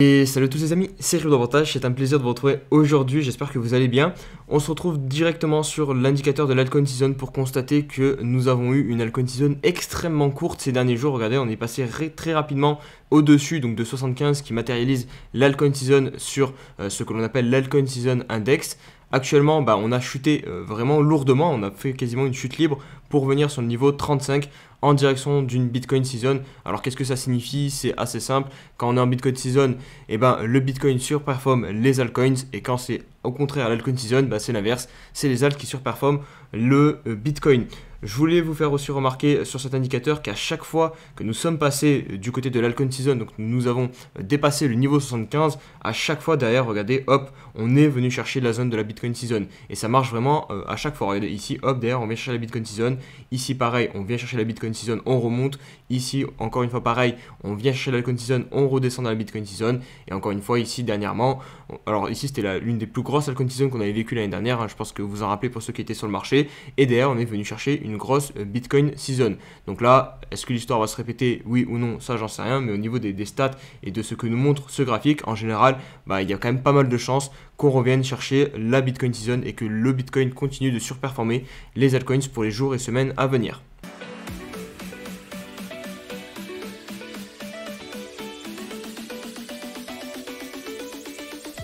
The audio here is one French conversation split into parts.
Et salut à tous les amis, c'est Rio d'Avantage, c'est un plaisir de vous retrouver aujourd'hui, j'espère que vous allez bien. On se retrouve directement sur l'indicateur de l'alcoin season pour constater que nous avons eu une alcoin season extrêmement courte ces derniers jours. Regardez, on est passé très rapidement au-dessus donc de 75 qui matérialise l'alcool season sur euh, ce que l'on appelle l'alcoin season index. Actuellement, bah, on a chuté euh, vraiment lourdement, on a fait quasiment une chute libre pour venir sur le niveau 35 en direction d'une Bitcoin season. Alors qu'est-ce que ça signifie C'est assez simple. Quand on est en Bitcoin season, et eh ben, le Bitcoin surperforme les altcoins et quand c'est au contraire l'altcoin season, bah, c'est l'inverse. C'est les alt qui surperforment le euh, Bitcoin. Je voulais vous faire aussi remarquer sur cet indicateur qu'à chaque fois que nous sommes passés euh, du côté de l'Alcon Season, donc nous avons euh, dépassé le niveau 75, à chaque fois derrière, regardez, hop, on est venu chercher la zone de la Bitcoin Season. Et ça marche vraiment euh, à chaque fois. Regardez, ici, hop, derrière, on vient chercher la Bitcoin Season. Ici, pareil, on vient chercher la Bitcoin Season, on remonte. Ici, encore une fois, pareil, on vient chercher l'Alcon Season, on redescend dans la Bitcoin Season. Et encore une fois, ici, dernièrement, alors ici, c'était l'une des plus grosses Alcon Season qu'on avait vécu l'année dernière. Hein. je pense que vous en rappelez pour ceux qui étaient sur le marché. Et derrière, on est venu chercher une grosse euh, Bitcoin season. Donc là, est-ce que l'histoire va se répéter Oui ou non Ça, j'en sais rien. Mais au niveau des, stats et de ce que nous montre ce graphique, en général, bah, il y a quand même pas mal de chances qu'on revienne chercher la Bitcoin season et que le Bitcoin continue de surperformer les altcoins pour les jours et semaines à venir.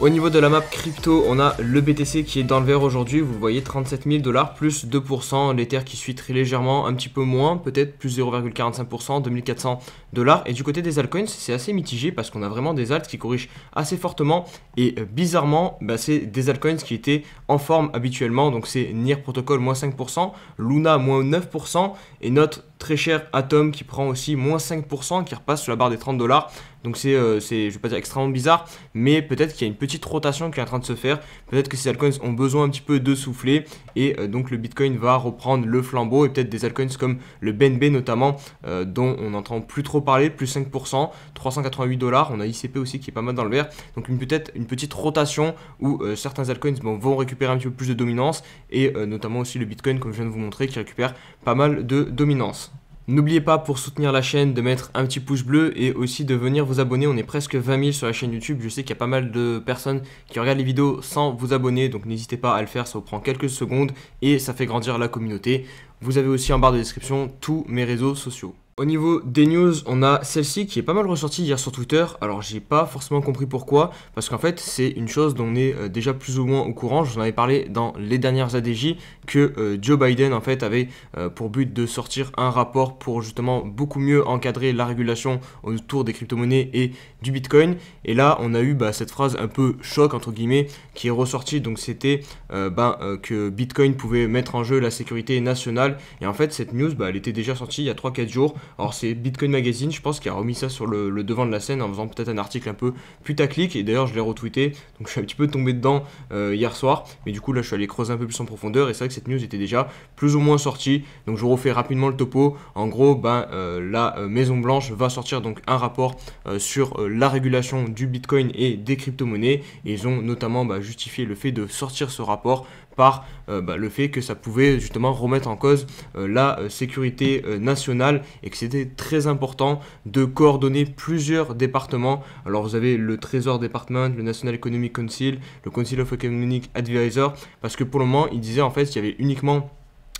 Au niveau de la map crypto, on a le BTC qui est dans le vert aujourd'hui, vous voyez 37 000 dollars plus 2%, l'Ether qui suit très légèrement, un petit peu moins, peut-être plus 0,45%, 2400 dollars. Et du côté des altcoins, c'est assez mitigé parce qu'on a vraiment des alts qui corrigent assez fortement et euh, bizarrement, bah, c'est des altcoins qui étaient en forme habituellement, donc c'est NIR Protocol moins 5%, Luna moins 9% et Note très cher Atom qui prend aussi moins 5%, qui repasse sur la barre des 30 dollars. Donc c'est, euh, je c'est, vais pas dire extrêmement bizarre, mais peut-être qu'il y a une petite rotation qui est en train de se faire. Peut-être que ces altcoins ont besoin un petit peu de souffler et euh, donc le Bitcoin va reprendre le flambeau et peut-être des altcoins comme le BNB notamment, euh, dont on n'entend plus trop parler, plus 5%, 388 dollars. On a ICP aussi qui est pas mal dans le vert. Donc une, peut-être une petite rotation où certains altcoins vont récupérer un petit peu plus de dominance et notamment aussi le Bitcoin comme je viens de vous montrer qui récupère pas mal de dominance. N'oubliez pas pour soutenir la chaîne de mettre un petit pouce bleu et aussi de venir vous abonner. On est presque 20 000 sur la chaîne YouTube. Je sais qu'il y a pas mal de personnes qui regardent les vidéos sans vous abonner. Donc n'hésitez pas à le faire, ça vous prend quelques secondes et ça fait grandir la communauté. Vous avez aussi en barre de description tous mes réseaux sociaux. Au niveau des news, on a celle-ci qui est pas mal ressortie hier sur Twitter. Alors j'ai pas forcément compris pourquoi, parce qu'en fait c'est une chose dont on est euh, déjà plus ou moins au courant. Je vous en avais parlé dans les dernières ADJ que euh, Joe Biden en fait avait euh, pour but de sortir un rapport pour justement beaucoup mieux encadrer la régulation autour des crypto-monnaies et du Bitcoin. Et là, on a eu bah, cette phrase un peu choc, entre guillemets, qui est ressortie. Donc, c'était euh, bah, euh, que Bitcoin pouvait mettre en jeu la sécurité nationale. Et en fait, cette news, bah, elle était déjà sortie il y a 3-4 jours. Alors, c'est Bitcoin Magazine, je pense, qui a remis ça sur le, devant de la scène en faisant peut-être un article un peu putaclic. Et d'ailleurs, je l'ai retweeté. Donc, je suis un petit peu tombé dedans euh, hier soir. Mais du coup, là, je suis allé creuser un peu plus en profondeur. Et c'est vrai que cette news était déjà plus ou moins sortie. Donc, je vous refais rapidement le topo. En gros, ben, la Maison Blanche va sortir donc un rapport sur la régulation du Bitcoin et des crypto-monnaies. Et ils ont notamment bah, justifié le fait de sortir ce rapport par euh, bah, le fait que ça pouvait justement remettre en cause euh, la euh, sécurité nationale et que c'était très important de coordonner plusieurs départements. Alors vous avez le Trésor Department, le National Economic Council, le Council of Economic Advisor, parce que pour le moment ils disaient en fait qu'il y avait uniquement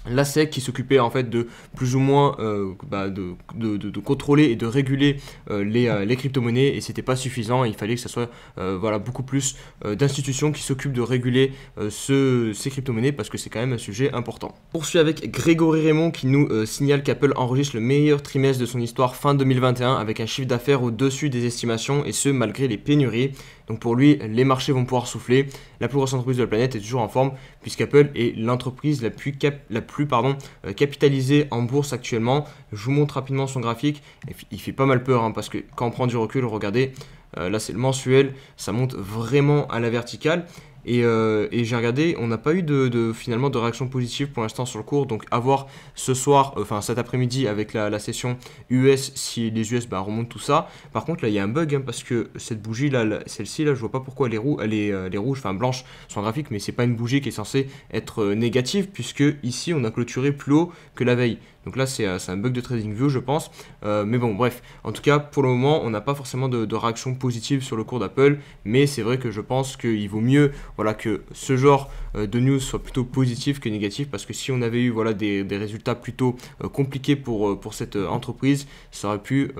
la SEC qui s'occupait en fait de plus ou moins euh, bah, de, contrôler et de réguler euh, euh, les, crypto-monnaies et c'était pas suffisant, il fallait que ce soit voilà, beaucoup plus d'institutions qui s'occupent de réguler ce, ces crypto-monnaies parce que c'est quand même un sujet important. poursuit avec Grégory Raymond qui nous signale qu'Apple enregistre le meilleur trimestre de son histoire fin 2021 avec un chiffre d'affaires au-dessus des estimations et ce malgré les pénuries. Donc pour lui, les marchés vont pouvoir souffler. La plus grosse entreprise de la planète est toujours en forme, puisqu'Apple est l'entreprise la plus, euh, capitalisée en bourse actuellement. Je vous montre rapidement son graphique. Il fait pas mal peur, hein, parce que quand on prend du recul, regardez, euh, là c'est le mensuel, ça monte vraiment à la verticale. Euh, et, j'ai regardé, on n'a pas eu de, finalement de réaction positive pour l'instant sur le cours. Donc à voir ce soir, euh, enfin cet après-midi avec la, session US, si les US bah, remontent tout ça. Par contre là il y a un bug hein, parce que cette bougie là, celle-ci là, je vois pas pourquoi les roues, elle est, rouge, euh, rouges, enfin blanches sont graphiques, mais c'est pas une bougie qui est censée être négative puisque ici on a clôturé plus haut que la veille. Donc là, euh, c'est un bug de TradingView, je pense. Euh, mais bon, bref. En tout cas, pour le moment, on n'a pas forcément de, réaction positive sur le cours d'Apple. Mais c'est vrai que je pense qu'il vaut mieux voilà, que ce genre euh, de news soit plutôt positif que négatif. Parce que si on avait eu voilà, des, résultats plutôt compliqués pour, pour cette entreprise, ça aurait pu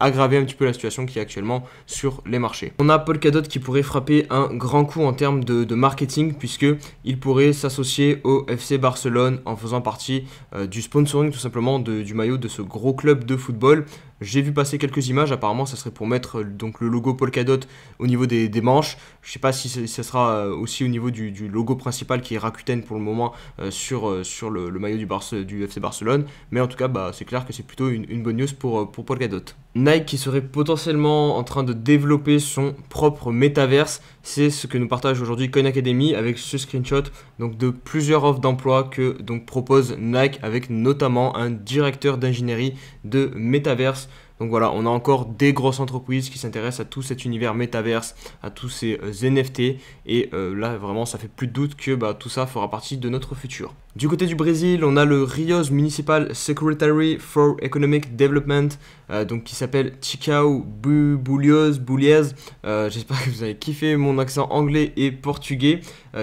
aggraver un petit peu la situation qui est actuellement sur les marchés. On a Paul Cadot qui pourrait frapper un grand coup en termes de, marketing puisque il pourrait s'associer au FC Barcelone en faisant partie euh, du sponsoring tout simplement du maillot de ce gros club de football. J'ai vu passer quelques images, apparemment ça serait pour mettre euh, donc le logo Polkadot au niveau des, manches. Je ne sais pas si ça sera euh, aussi au niveau du, logo principal qui est Rakuten pour le moment euh, sur, sur le, maillot du, FC Barcelone. Mais en tout cas, bah, c'est clair que c'est plutôt une, bonne news pour, pour Polkadot. Nike qui serait potentiellement en train de développer son propre métaverse c'est ce que nous partage aujourd'hui Coin Academy avec ce screenshot donc de plusieurs offres d'emploi que donc propose Nike avec notamment un directeur d'ingénierie de Metaverse. Donc voilà, on a encore des grosses entreprises qui s'intéressent à tout cet univers métaverse, à tous ces euh, NFT. Et euh, là, vraiment, ça fait plus de doute que bah, tout ça fera partie de notre futur. Du côté du Brésil, on a le Rios Municipal Secretary for Economic Development, euh, donc qui s'appelle Chicao Bulioz, J'espère que vous avez kiffé mon accent anglais et portugais,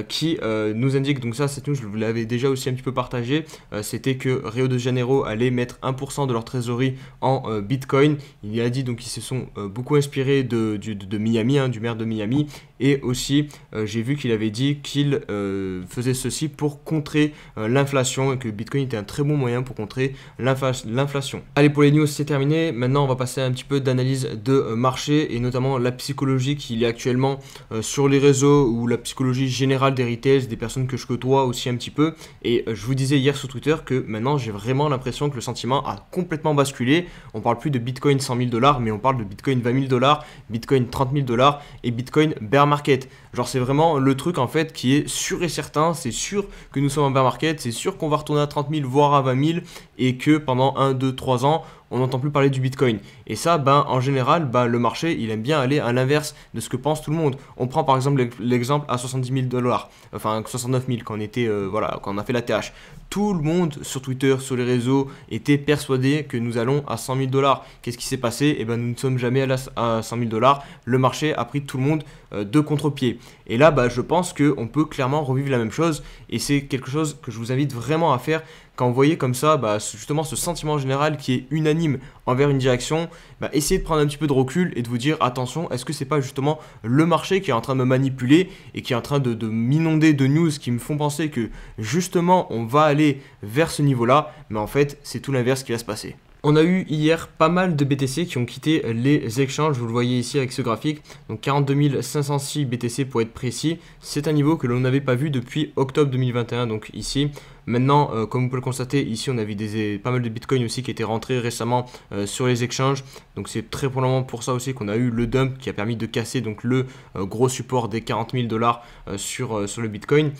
qui nous indique, donc ça, c'est tout, je vous l'avais déjà aussi un petit peu partagé, c'était que Rio de Janeiro allait mettre 1% de leur trésorerie en Bitcoin. Il a dit donc qu'ils se sont euh, beaucoup inspirés de, Miami, hein, du maire de Miami. Et aussi, euh, j'ai vu qu'il avait dit qu'il euh, faisait ceci pour contrer l'inflation et que Bitcoin était un très bon moyen pour contrer l'inflation. Allez, pour les news, c'est terminé. Maintenant, on va passer un petit peu d'analyse de marché et notamment la psychologie qu'il y a actuellement sur les réseaux ou la psychologie générale des retails, des personnes que je côtoie aussi un petit peu. Et je vous disais hier sur Twitter que maintenant, j'ai vraiment l'impression que le sentiment a complètement basculé. On parle plus de Bitcoin Bitcoin 100 000 dollars, mais on parle de Bitcoin 20 000 dollars, Bitcoin 30 000 dollars et Bitcoin bear market. Genre c'est vraiment le truc en fait qui est sûr et certain, c'est sûr que nous sommes en bear market, c'est sûr qu'on va retourner à 30 000 voire à 20 000 et que pendant 1, 2, 3 ans on n'entend plus parler du Bitcoin. Et ça, ben, en général, ben, le marché, il aime bien aller à l'inverse de ce que pense tout le monde. On prend par exemple l'exemple à 70 000 dollars, enfin 69 000 quand on était, euh, voilà, quand on a fait la TH. Tout le monde sur Twitter, sur les réseaux, était persuadé que nous allons à 100 000 dollars. Qu'est-ce qui s'est passé Eh ben, nous ne sommes jamais à, 100 000 dollars. Le marché a pris tout le monde euh, de contre-pied. Et là, bah, je pense qu'on peut clairement revivre la même chose. Et c'est quelque chose que je vous invite vraiment à faire quand vous voyez comme ça, bah, justement ce sentiment général qui est unanime envers une direction, bah, essayez de prendre un petit peu de recul et de vous dire attention, est-ce que c'est pas justement le marché qui est en train de me manipuler et qui est en train de m'inonder de news qui me font penser que justement on va aller vers ce niveau-là, mais en fait c'est tout l'inverse qui va se passer. On a eu hier pas mal de BTC qui ont quitté euh, les exchanges, vous le voyez ici avec ce graphique, donc 42 506 BTC pour être précis, c'est un niveau que l'on n'avait pas vu depuis octobre 2021, donc ici. Maintenant, euh, comme vous pouvez le constater, ici on a vu des, euh, pas mal de Bitcoin aussi qui étaient rentrés récemment sur les exchanges, donc c'est très probablement pour ça aussi qu'on a eu le dump qui a permis de casser donc le gros support des 40 000 dollars sur, sur le bitcoin.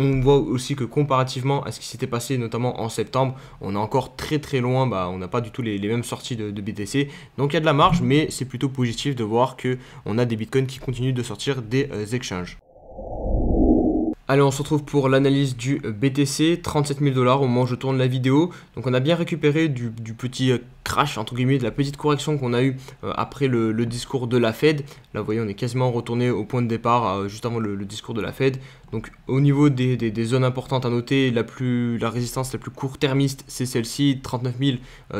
On voit aussi que comparativement à ce qui s'était passé notamment en septembre, on est encore très très loin, bah, on n'a pas du tout les, mêmes sorties de, BTC. Donc il y a de la marge, mais c'est plutôt positif de voir que on a des bitcoins qui continuent de sortir des échanges. Euh, exchanges. Allez, on se retrouve pour l'analyse du BTC, 37 000 dollars au moment où je tourne la vidéo. Donc on a bien récupéré du petit euh, crash, entre guillemets, de la petite correction qu'on a eue euh, après le, discours de la Fed. Là, vous voyez, on est quasiment retourné au point de départ, euh, juste avant le, discours de la Fed. Donc, au niveau des, zones importantes à noter, la, plus, la résistance la plus court-termiste, c'est celle-ci, 39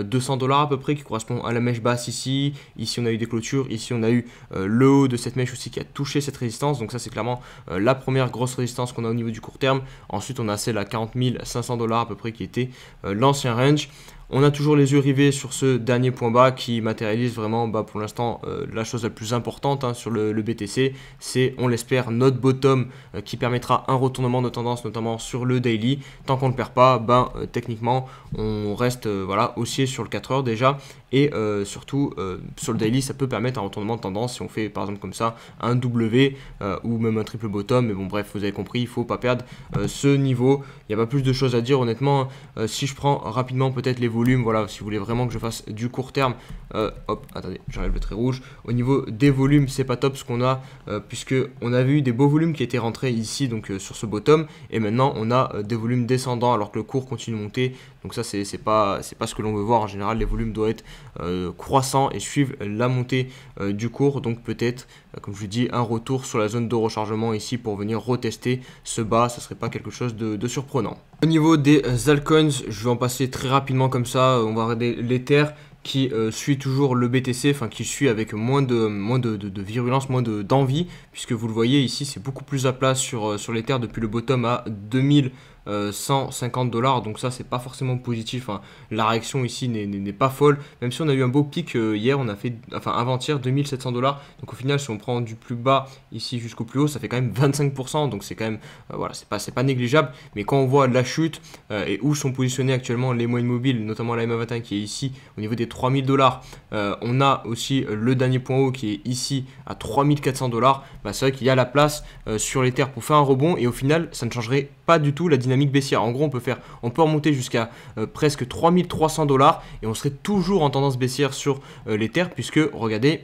200 euh, dollars à peu près, qui correspond à la mèche basse ici. Ici, on a eu des clôtures. Ici, on a eu le haut de cette mèche aussi qui a touché cette résistance. Donc, ça, c'est clairement la première grosse résistance qu'on a au niveau du court terme. Ensuite, on a celle à 40 500 dollars à peu près qui était l'ancien range. On a toujours les yeux rivés sur ce dernier point bas qui matérialise vraiment bah, pour l'instant euh, la chose la plus importante hein, sur le, BTC. C'est, on l'espère, notre bottom euh, qui permettra un retournement de tendance notamment sur le daily. Tant qu'on ne perd pas, ben, euh, techniquement, on reste voilà, haussier sur le 4 heures déjà. Et surtout, sur le daily, ça peut permettre un retournement de tendance si on fait par exemple comme ça un W ou même un triple bottom. Mais bon, bref, vous avez compris, il ne faut pas perdre ce niveau. Il n'y a pas plus de choses à dire honnêtement. Hein. si je prends rapidement peut-être les voilà, si vous voulez vraiment que je fasse du court terme, euh, hop, attendez, j'arrive le trait rouge. Au niveau des volumes, c'est pas top ce qu'on a, euh, puisque on avait eu des beaux volumes qui étaient rentrés ici, donc euh, sur ce bottom, et maintenant on a des volumes descendants alors que le cours continue de monter. Donc ça, c'est pas, pas ce que l'on veut voir. En général, les volumes doivent être euh, croissants et suivre la montée euh, du cours. Donc peut-être, euh, comme je vous dis, un retour sur la zone de rechargement ici pour venir retester ce bas. ne serait pas quelque chose de, surprenant. Au niveau des altcoins, je vais en passer très rapidement comme ça. On va regarder l'Ether qui suit toujours le BTC, enfin qui suit avec moins de, moins de, virulence, moins d'envie, puisque vous le voyez ici, c'est beaucoup plus à plat sur, sur l'Ether depuis le bottom à 2000. 150 euh, dollars. Donc ça, c'est pas forcément positif. Hein. La réaction ici n'est pas folle. Même si on a eu un beau pic euh, hier, on a fait, enfin avant-hier, 2700 dollars. Donc au final, si on prend du plus bas ici jusqu'au plus haut, ça fait quand même 25%. Donc c'est quand même, euh, voilà, c'est pas, c'est pas négligeable. Mais quand on voit la chute et où sont positionnés actuellement les moyennes mobiles, notamment la MA21 qui est ici au niveau des 3000 dollars, on a aussi le dernier point haut qui est ici à 3400 dollars. Bah, c'est vrai qu'il y a la place sur les terres pour faire un rebond et au final, ça ne changerait pas du tout la dynamique baissière. En gros, on peut faire, on peut remonter jusqu'à euh, presque 3300 dollars et on serait toujours en tendance baissière sur euh, les terres puisque regardez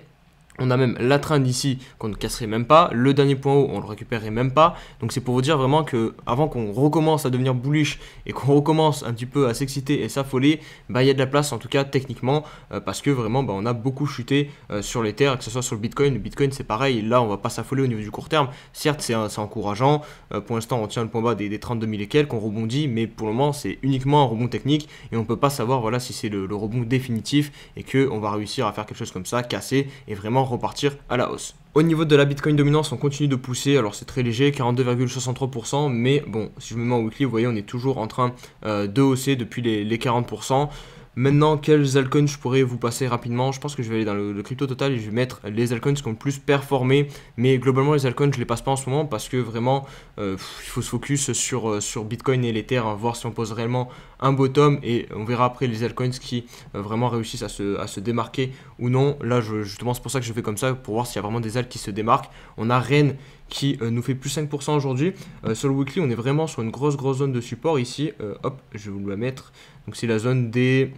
on a même la traîne ici qu'on ne casserait même pas, le dernier point haut on le récupérerait même pas. Donc c'est pour vous dire vraiment que avant qu'on recommence à devenir bullish et qu'on recommence un petit peu à s'exciter et s'affoler, bah il y a de la place en tout cas techniquement euh, parce que vraiment bah, on a beaucoup chuté euh, sur les terres, que ce soit sur le Bitcoin, le Bitcoin c'est pareil, là on va pas s'affoler au niveau du court terme. Certes c'est encourageant, euh, pour l'instant on tient le point bas des, 32 000 et quelques, qu'on rebondit, mais pour le moment c'est uniquement un rebond technique et on peut pas savoir voilà si c'est le, le rebond définitif et que on va réussir à faire quelque chose comme ça, casser et vraiment repartir à la hausse. Au niveau de la Bitcoin dominance, on continue de pousser, alors c'est très léger, 42,63%, mais bon, si je me mets en weekly, vous voyez, on est toujours en train euh, de hausser depuis les, les 40%. Maintenant, quels altcoins je pourrais vous passer rapidement Je pense que je vais aller dans le, crypto total et je vais mettre les altcoins qui ont le plus performé. Mais globalement, les altcoins, je ne les passe pas en ce moment parce que vraiment, euh, il faut se focus sur, euh, sur Bitcoin et l'Ether, hein, voir si on pose réellement un bottom et on verra après les altcoins qui euh, vraiment réussissent à se, démarquer ou non. Là, je, justement, c'est pour ça que je fais comme ça, pour voir s'il y a vraiment des altcoins qui se démarquent. On a Rennes qui euh, nous fait plus 5% aujourd'hui. Euh, sur le weekly, on est vraiment sur une grosse grosse zone de support ici. Euh, hop, je vais vous la mettre. Donc c'est la zone des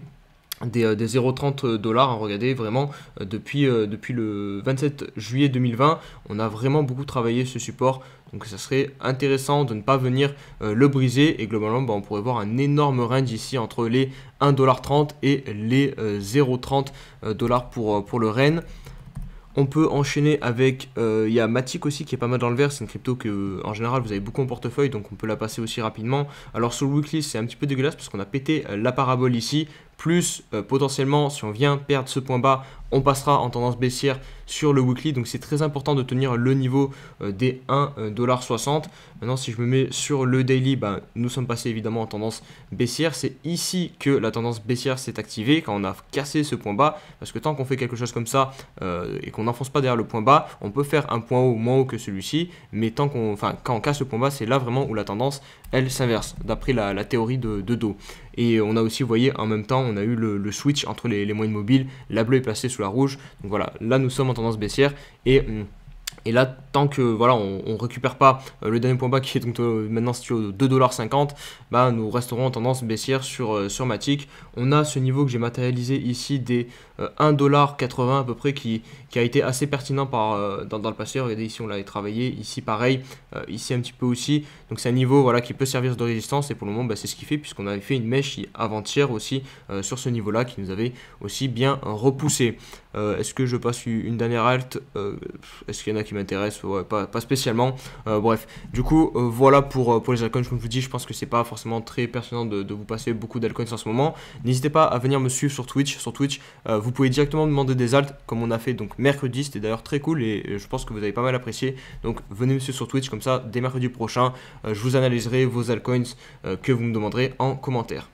des, 0,30 dollars. Hein, regardez, vraiment, depuis, depuis le 27 juillet 2020, on a vraiment beaucoup travaillé ce support. Donc ça serait intéressant de ne pas venir le briser. Et globalement, bah, on pourrait voir un énorme range ici entre les 1,30$ et les 0,30$ pour, pour le REN. On peut enchaîner avec. Il euh, y a Matic aussi qui est pas mal dans le vert. C'est une crypto que, en général, vous avez beaucoup en portefeuille, donc on peut la passer aussi rapidement. Alors sur le weekly, c'est un petit peu dégueulasse parce qu'on a pété euh, la parabole ici. Plus euh, potentiellement, si on vient perdre ce point bas, on passera en tendance baissière sur le weekly, donc c'est très important de tenir le niveau euh, des 1,60$. Maintenant, si je me mets sur le daily, bah, nous sommes passés évidemment en tendance baissière. C'est ici que la tendance baissière s'est activée, quand on a cassé ce point bas, parce que tant qu'on fait quelque chose comme ça euh, et qu'on n'enfonce pas derrière le point bas, on peut faire un point haut moins haut que celui-ci, mais tant qu'on, enfin, quand on casse le point bas, c'est là vraiment où la tendance, elle s'inverse, d'après la, théorie de, de Et on a aussi, vous voyez, en même temps, on a eu le, switch entre les, les moyennes mobiles, la bleue est placée sur la rouge. Donc voilà, là nous sommes en tendance baissière et hum, et là, tant que voilà, on, récupère pas euh, le dernier point bas qui est donc euh, maintenant situé aux 2,50$, bah, nous resterons en tendance baissière euh, sur, Matic. On a ce niveau que j'ai matérialisé ici des 1,80$ à peu près qui, a été assez pertinent par, dans, le passé. Regardez ici, on l'avait travaillé, ici pareil, ici un petit peu aussi. Donc c'est un niveau voilà, qui peut servir de résistance et pour le moment, bah, c'est ce qu'il fait puisqu'on avait fait une mèche avant-hier aussi sur ce niveau-là qui nous avait aussi bien repoussé. Euh, est-ce que je passe une dernière alt euh, Est-ce qu'il y en a qui m'intéressent ouais, pas, spécialement. Euh, bref, du coup, voilà pour, pour les altcoins. je vous dis, je pense que c'est pas forcément très pertinent de, vous passer beaucoup d'alcoins en ce moment. N'hésitez pas à venir me suivre sur Twitch. Sur Twitch, vous pouvez directement me demander des altes, comme on a fait donc mercredi. C'était d'ailleurs très cool et je pense que vous avez pas mal apprécié. Donc venez me suivre sur Twitch, comme ça, dès mercredi prochain, je vous analyserai vos altcoins que vous me demanderez en commentaire.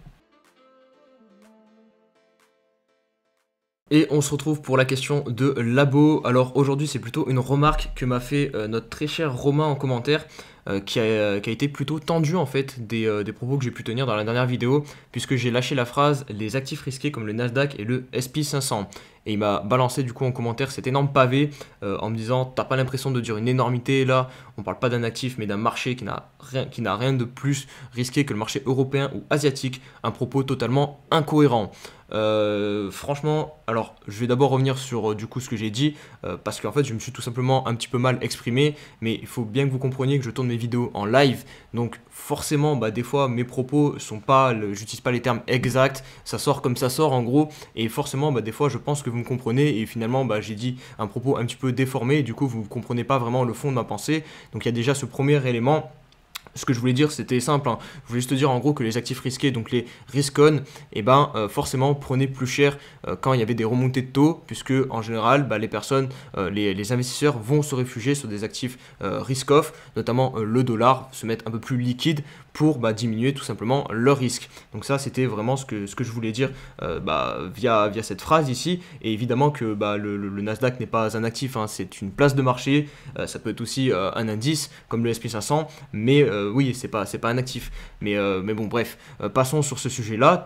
Et on se retrouve pour la question de labo. Alors aujourd'hui, c'est plutôt une remarque que m'a fait euh, notre très cher Romain en commentaire. Euh, euh, qui, a, été plutôt tendu en fait des, propos que j'ai pu tenir dans la dernière vidéo puisque j'ai lâché la phrase les actifs risqués comme le Nasdaq et le SP500 et il m'a balancé du coup en commentaire cet énorme pavé en me disant t'as pas l'impression de dire une énormité là on parle pas d'un actif mais d'un marché qui n'a rien, qui n'a rien de plus risqué que le marché européen ou asiatique un propos totalement incohérent euh, franchement, alors je vais d'abord revenir sur euh, du coup ce que j'ai dit, euh, parce qu'en fait je me suis tout simplement un petit peu mal exprimé, mais il faut bien que vous compreniez que je tourne mes vidéos en live, donc forcément bah, des fois mes propos sont pas, j'utilise pas les termes exacts, ça sort comme ça sort en gros, et forcément bah, des fois je pense que vous me comprenez, et finalement bah, j'ai dit un propos un petit peu déformé, du coup vous comprenez pas vraiment le fond de ma pensée, donc il y a déjà ce premier élément ce que je voulais dire, c'était simple. Hein. Je voulais juste dire en gros que les actifs risqués, donc les risk-on, eh ben, euh, forcément prenaient plus cher euh, quand il y avait des remontées de taux, puisque en général, bah, les personnes, euh, les, investisseurs vont se réfugier sur des actifs risk-off, notamment le dollar, se mettre un peu plus liquide pour bah, diminuer tout simplement leur risque. Donc ça, c'était vraiment ce que, ce que je voulais dire bah, via, via cette phrase ici. Et évidemment que le, Nasdaq n'est pas un actif, hein, c'est une place de marché, ça peut être aussi un indice comme le SP500, mais... Euh, oui, c'est pas, pas un actif. Mais, euh, mais bon, bref, euh, passons sur ce sujet-là.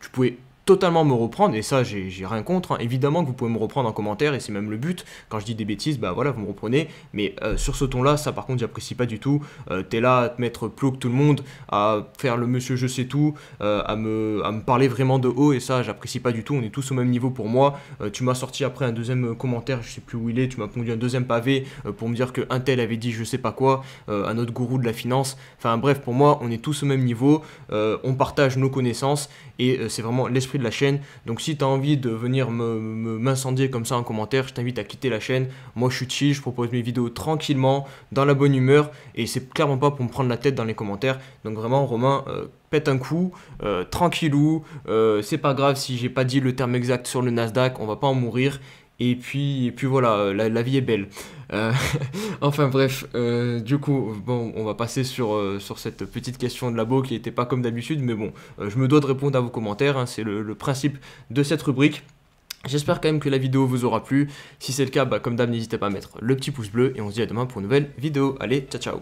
Tu pouvais totalement me reprendre, et ça j'ai rien contre, hein. évidemment que vous pouvez me reprendre en commentaire, et c'est même le but, quand je dis des bêtises, bah voilà, vous me reprenez, mais euh, sur ce ton-là, ça par contre j'apprécie pas du tout, euh, t'es là à te mettre plus haut que tout le monde, à faire le monsieur je sais tout, euh, à, me, me parler vraiment de haut, et ça j'apprécie pas du tout, on est tous au même niveau pour moi, tu m'as sorti après un deuxième commentaire, je sais plus où il est, tu m'as conduit un deuxième pavé pour me dire que un tel avait dit je sais pas quoi, un autre gourou de la finance, enfin bref, pour moi on est tous au même niveau, on partage nos connaissances, et c'est vraiment l'esprit la chaîne. Donc si tu as envie de venir m'incendier me, comme ça en commentaire, je t'invite à quitter la chaîne. Moi je suis chill, je propose mes vidéos tranquillement, dans la bonne humeur, et c'est clairement pas pour me prendre la tête dans les commentaires. Donc vraiment Romain, euh, pète un coup, euh, tranquillou, euh, c'est pas grave si j'ai pas dit le terme exact sur le Nasdaq, on va pas en mourir. Et puis, puis voilà, euh, la, vie est belle. Euh, enfin bref, euh, du coup, bon, on va passer sur, sur cette petite question de labo qui n'était pas comme d'habitude, mais bon, je me dois de répondre à vos commentaires, hein, c'est le, le principe de cette rubrique. J'espère quand même que la vidéo vous aura plu. Si c'est le cas, bah, comme d'hab, n'hésitez pas à mettre le petit pouce bleu et on se dit à demain pour une nouvelle vidéo. Allez, ciao ciao